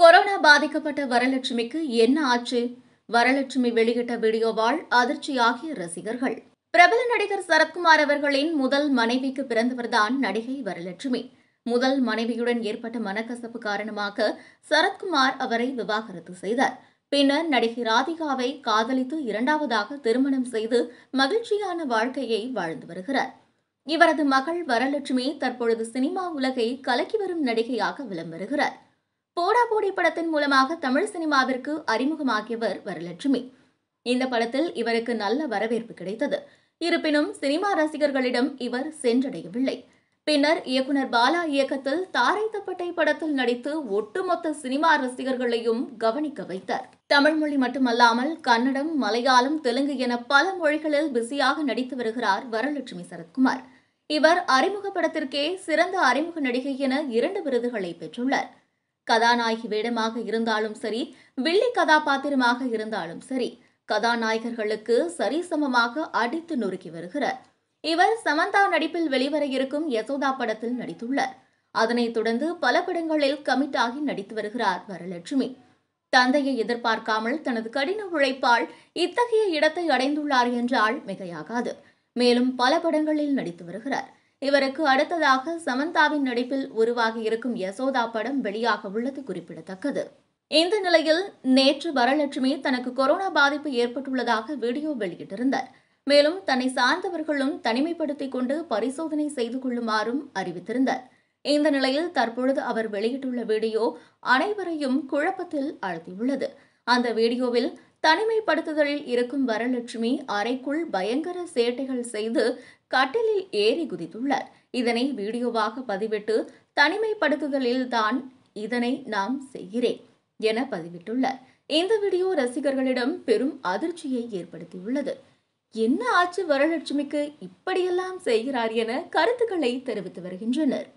corona பாதிக்கப்பட்ட வரலட்சுமிக்கு என்ன ஆச்சு வரலட்சுமி வெளியிட்ட வீடியோவால் அதிர்ச்சியாகிய ரசிகர்கள் பிரபல நடிகர் சரத்குமார் அவர்களின் முதல் மனைவிக்கு பிறந்தவர்தான் நடிகை வரலட்சுமி முதல் மனைவியுடன் ஏற்பட்ட மனக்கசப்பு காரணமாக சரத்குமார் அவரை விவாகரத்து செய்தார் பின்னர் நடிகை ராதிகாவை காதலித்து இரண்டாவதாக திருமணம் செய்து மகிழ்ச்சியான வாழ்க்கையை வாழ்ந்து வருகிறார் இவரது மகள் வரலட்சுமி தற்பொழுது சினிமா உலகை கலக்கி வரும் நடிகையாக விளம்பருகிறார் போடா போடி படத்தின் மூலமாக தமிழ் சினிமாவிற்கு அறிமுகமாகியவர் வரலட்சுமி இந்த படத்தில் இவருக்கு நல்ல வரவேற்பு கிடைத்தது இருப்பினும் சினிமா ரசிகர்களிடம் இவர் சென்றடையவில்லை பின்னர் இயக்குனர் பாலா இயக்கத்தில் தாரை தப்பட்டை படத்தில் நடித்து ஒட்டுமொத்த சினிமா ரசிகர்களையும் கவனிக்க வைத்தார் தமிழ் மொழி மட்டுமல்லாமல் கன்னடம் மலையாளம் தெலுங்கு என பல மொழிகளில் பிஸியாக நடித்து வருகிறார் வரலட்சுமி சரத்குமார் இவர் அறிமுக படத்திற்கே சிறந்த அறிமுக நடிகை என இரண்டு விருதுகளை பெற்றுள்ளார் கதாநாயகி வேடமாக இருந்தாலும் சரி வில்லி கதாபாத்திரமாக இருந்தாலும் சரி கதாநாயகர்களுக்கு சரிசமமாக அடித்து நொறுக்கி வருகிறார் இவர் சமந்தா நடிப்பில் வெளிவர இருக்கும் யசோதா படத்தில் நடித்துள்ளார் அதனைத் தொடர்ந்து பல படங்களில் கமிட் ஆகி நடித்து வருகிறார் வரலட்சுமி தந்தையை எதிர்பார்க்காமல் தனது கடின உழைப்பால் இத்தகைய இடத்தை அடைந்துள்ளார் என்றால் மிகையாகாது மேலும் பல படங்களில் நடித்து வருகிறார் இவருக்கு அடுத்ததாக சமந்தாவின் நடிப்பில் உருவாகி இருக்கும் யசோதா படம் வெளியாக உள்ளது குறிப்பிடத்தக்கது இந்த நிலையில் நேற்று வரலட்சுமி தனக்கு கொரோனா பாதிப்பு ஏற்பட்டுள்ளதாக வீடியோ வெளியிட்டிருந்தார் மேலும் தன்னை சார்ந்தவர்களும் தனிமைப்படுத்திக் கொண்டு பரிசோதனை செய்து கொள்ளுமாறும் அறிவித்திருந்தார் இந்த நிலையில் தற்பொழுது அவர் வெளியிட்டுள்ள வீடியோ அனைவரையும் குழப்பத்தில் அழுத்தியுள்ளது அந்த வீடியோவில் தனிமைப்படுத்துதலில் இருக்கும் வரலட்சுமி அறைக்குள் பயங்கர சேட்டைகள் செய்து கட்டிலில் ஏறி குதித்துள்ளார் இதனை வீடியோவாக பதிவிட்டு தனிமைப்படுத்துதலில் தான் இதனை நாம் செய்கிறேன் என பதிவிட்டுள்ளார் இந்த வீடியோ ரசிகர்களிடம் பெரும் அதிர்ச்சியை ஏற்படுத்தியுள்ளது என்ன ஆச்சு வரலட்சுமிக்கு இப்படியெல்லாம் செய்கிறார் என கருத்துக்களை தெரிவித்து வருகின்றனர்